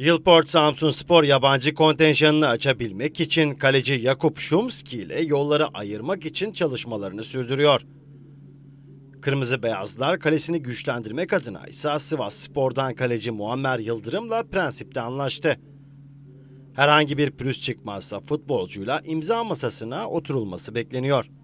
Yılport Samsun Spor yabancı kontenjanını açabilmek için kaleci Yakup Şumski ile yolları ayırmak için çalışmalarını sürdürüyor. Kırmızı Beyazlar kalesini güçlendirmek adına ise Sivas Spor'dan kaleci Muammer Yıldırım'la prensipte anlaştı. Herhangi bir pürüz çıkmazsa futbolcuyla imza masasına oturulması bekleniyor.